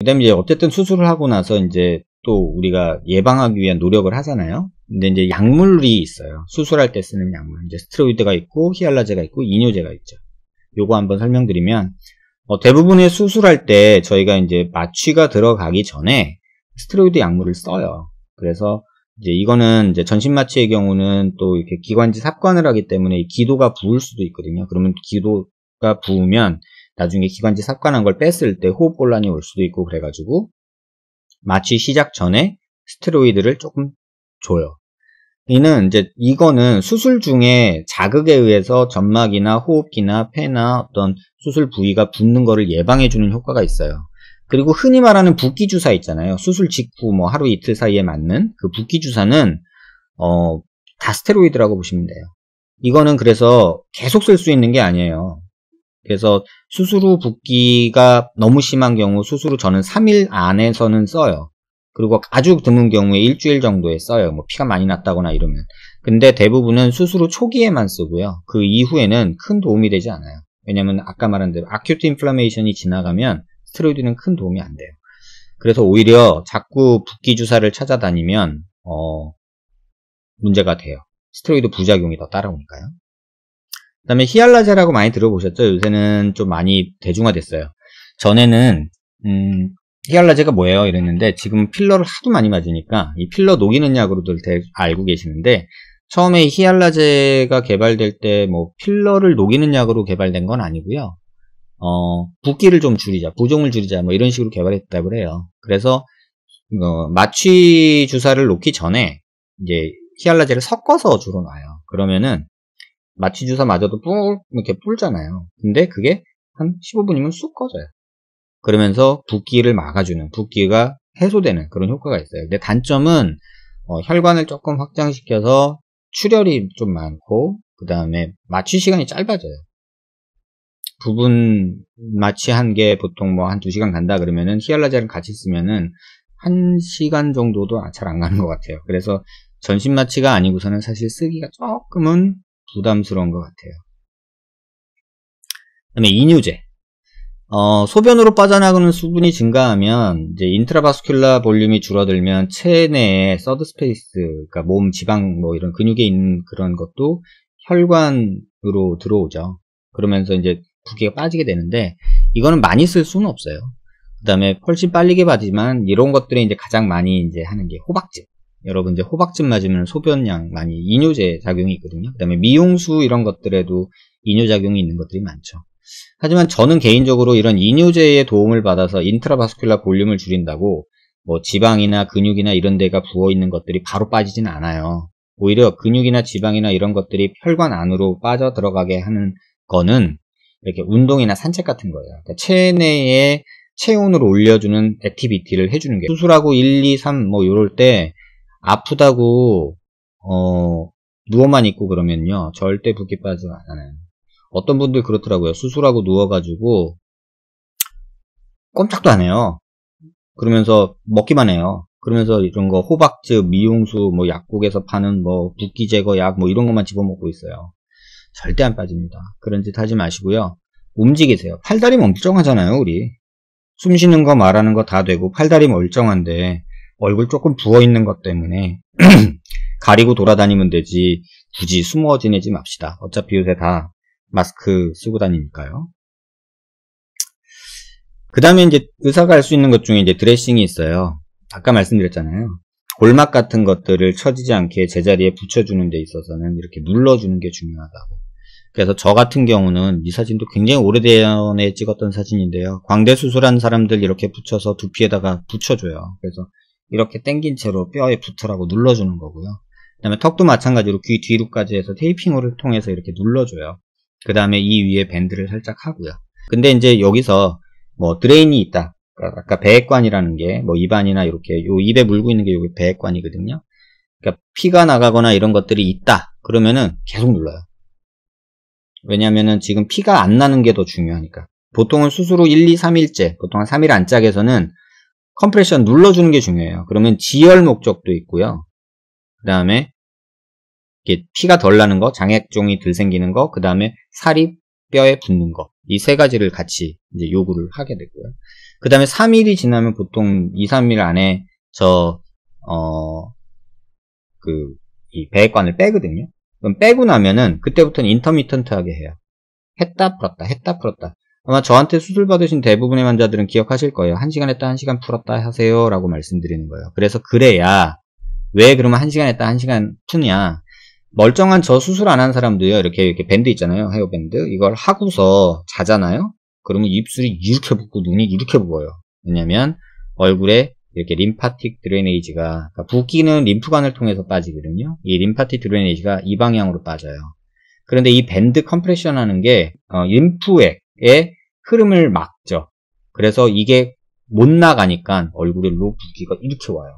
그다음에 이제 어쨌든 수술을 하고 나서 이제 또 우리가 예방하기 위한 노력을 하잖아요. 근데 이제 약물이 있어요. 수술할 때 쓰는 약물. 이제 스테로이드가 있고 히알라제가 있고 이뇨제가 있죠. 요거 한번 설명드리면 어, 대부분의 수술할 때 저희가 이제 마취가 들어가기 전에 스테로이드 약물을 써요. 그래서 이제 이거는 이제 전신 마취의 경우는 또 이렇게 기관지 삽관을 하기 때문에 기도가 부을 수도 있거든요. 그러면 기도가 부으면 나중에 기관지 삭관한걸 뺐을 때 호흡곤란이 올 수도 있고 그래가지고 마취 시작 전에 스테로이드를 조금 줘요. 이는 이제 이거는 수술 중에 자극에 의해서 점막이나 호흡기나 폐나 어떤 수술 부위가 붓는 것을 예방해 주는 효과가 있어요. 그리고 흔히 말하는 붓기 주사 있잖아요. 수술 직후 뭐 하루 이틀 사이에 맞는 그 붓기 주사는 어, 다 스테로이드라고 보시면 돼요. 이거는 그래서 계속 쓸 수 있는 게 아니에요. 그래서 수술후 붓기가 너무 심한 경우 수술후 저는 3일 안에서는 써요. 그리고 아주 드문 경우에 일주일 정도에 써요. 뭐 피가 많이 났다거나 이러면. 근데 대부분은 수술후 초기에만 쓰고요. 그 이후에는 큰 도움이 되지 않아요. 왜냐면 아까 말한 대로 아큐트 인플라메이션이 지나가면 스테로이드는 큰 도움이 안 돼요. 그래서 오히려 자꾸 붓기 주사를 찾아다니면 어 문제가 돼요. 스테로이드 부작용이 더 따라오니까요. 그 다음에 히알라제라고 많이 들어보셨죠? 요새는 좀 많이 대중화됐어요. 전에는 음, 히알라제가 뭐예요? 이랬는데 지금 필러를 하도 많이 맞으니까 이 필러 녹이는 약으로도 알고 계시는데 처음에 히알라제가 개발될 때 뭐 필러를 녹이는 약으로 개발된 건 아니고요. 어, 붓기를 좀 줄이자, 부종을 줄이자 뭐 이런 식으로 개발했다고 해요. 그래서 어, 마취 주사를 놓기 전에 이제 히알라제를 섞어서 주로 놔요. 그러면은 마취 주사 맞아도 뿔 이렇게 뿔잖아요. 근데 그게 한 15분이면 쑥 꺼져요. 그러면서 붓기를 막아주는 붓기가 해소되는 그런 효과가 있어요. 근데 단점은 어, 혈관을 조금 확장시켜서 출혈이 좀 많고 그 다음에 마취 시간이 짧아져요. 부분 마취한 게 보통 뭐 한 2시간 간다 그러면은 히알라젤 같이 쓰면은 1시간 정도도 아, 잘안 가는 것 같아요. 그래서 전신 마취가 아니고서는 사실 쓰기가 조금은 부담스러운 것 같아요. 그 다음에 이뉴제. 어, 소변으로 빠져나가는 수분이 증가하면 이제 인트라바스큘라 볼륨이 줄어들면 체내의 서드 스페이스, 그러니까 몸 지방 뭐 이런 근육에 있는 그런 것도 혈관으로 들어오죠. 그러면서 이제 부기가 빠지게 되는데 이거는 많이 쓸 수는 없어요. 그 다음에 훨씬 빨리게 빠지만 이런 것들이 이제 가장 많이 이제 하는 게 호박즙. 여러분 이제 호박즙 맞으면 소변량 많이 이뇨제 작용이 있거든요. 그다음에 미용수 이런 것들에도 이뇨 작용이 있는 것들이 많죠. 하지만 저는 개인적으로 이런 이뇨제의 도움을 받아서 인트라바스큘라 볼륨을 줄인다고 뭐 지방이나 근육이나 이런 데가 부어 있는 것들이 바로 빠지진 않아요. 오히려 근육이나 지방이나 이런 것들이 혈관 안으로 빠져 들어가게 하는 거는 이렇게 운동이나 산책 같은 거예요. 그러니까 체내에 체온을 올려주는 액티비티를 해주는 게 수술하고 1, 2, 3 뭐 이럴 때 아프다고 어, 누워만 있고 그러면요 절대 붓기 빠지지 않아요 어떤 분들 그렇더라고요 수술하고 누워가지고 꼼짝도 안 해요 그러면서 먹기만 해요 그러면서 이런 거 호박즙, 미용수, 뭐 약국에서 파는 뭐 붓기 제거 약 뭐 이런 것만 집어먹고 있어요 절대 안 빠집니다 그런 짓 하지 마시고요 움직이세요 팔다리 멀쩡하잖아요 우리 숨 쉬는 거 말하는 거 다 되고 팔다리 멀쩡한데 얼굴 조금 부어있는 것 때문에 가리고 돌아다니면 되지 굳이 숨어 지내지 맙시다. 어차피 요새 다 마스크 쓰고 다니니까요. 그 다음에 이제 의사가 할 수 있는 것 중에 이제 드레싱이 있어요. 아까 말씀드렸잖아요. 골막 같은 것들을 처지지 않게 제자리에 붙여주는 데 있어서는 이렇게 눌러주는 게 중요하다고. 그래서 저 같은 경우는 이 사진도 굉장히 오래전에 찍었던 사진인데요. 광대 수술한 사람들 이렇게 붙여서 두피에다가 붙여줘요. 그래서 이렇게 당긴 채로 뼈에 붙으라고 눌러주는 거고요. 그 다음에 턱도 마찬가지로 귀 뒤로까지 해서 테이핑을 통해서 이렇게 눌러줘요. 그 다음에 이 위에 밴드를 살짝 하고요. 근데 이제 여기서 뭐 드레인이 있다. 그러니까 아까 배액관이라는 게 뭐 입안이나 이렇게 요 입에 물고 있는 게 여기 배액관이거든요. 그러니까 피가 나가거나 이런 것들이 있다. 그러면은 계속 눌러요. 왜냐면은 지금 피가 안 나는 게 더 중요하니까. 보통은 수술 후 1, 2, 3일째, 보통 한 3일 안짝에서는 컴프레션 눌러주는 게 중요해요. 그러면 지혈 목적도 있고요. 그 다음에 이게 피가 덜 나는 거, 장액종이 덜 생기는 거, 그 다음에 살이 뼈에 붙는 거. 이 세 가지를 같이 이제 요구를 하게 되고요. 그 다음에 3일이 지나면 보통 2, 3일 안에 저, 어, 그, 이 배액관을 빼거든요. 그럼 빼고 나면은 그때부터는 인터미턴트하게 해요. 했다 풀었다, 했다 풀었다. 아마 저한테 수술 받으신 대부분의 환자들은 기억하실 거예요. 1시간 했다 1시간 풀었다 하세요 라고 말씀드리는 거예요. 그래서 그래야 왜 그러면 1시간 했다 1시간 푸냐 멀쩡한 저 수술 안 한 사람도요 이렇게 이렇게 밴드 있잖아요 헤어밴드 이걸 하고서 자잖아요 그러면 입술이 이렇게 붓고 눈이 이렇게 부어요 왜냐면 얼굴에 이렇게 림파틱 드레네이지가 그러니까 붓기는 림프관을 통해서 빠지거든요 이 림파틱 드레네이지가 이 방향으로 빠져요 그런데 이 밴드 컴프레션 하는 게 어, 림프액에 흐름을 막죠. 그래서 이게 못 나가니까 얼굴에 로부기가 이렇게 와요.